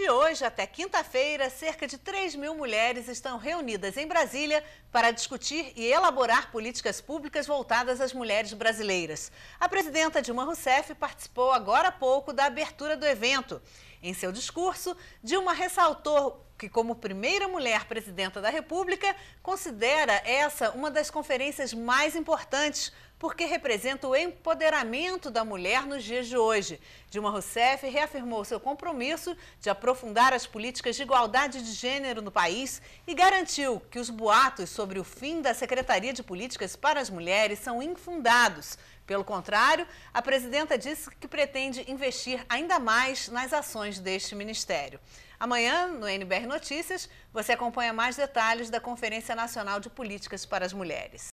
De hoje até quinta-feira, cerca de 3 mil mulheres estão reunidas em Brasília para discutir e elaborar políticas públicas voltadas às mulheres brasileiras. A presidenta Dilma Rousseff participou agora há pouco da abertura do evento. Em seu discurso, Dilma ressaltou que, como primeira mulher presidenta da República, considera essa uma das conferências mais importantes porque representa o empoderamento da mulher nos dias de hoje. Dilma Rousseff reafirmou seu compromisso de aprofundar as políticas de igualdade de gênero no país e garantiu que os boatos sobre o fim da Secretaria de Políticas para as Mulheres são infundados. Pelo contrário, a presidenta disse que pretende investir ainda mais nas ações deste ministério. Amanhã, no NBR Notícias, você acompanha mais detalhes da Conferência Nacional de Políticas para as Mulheres.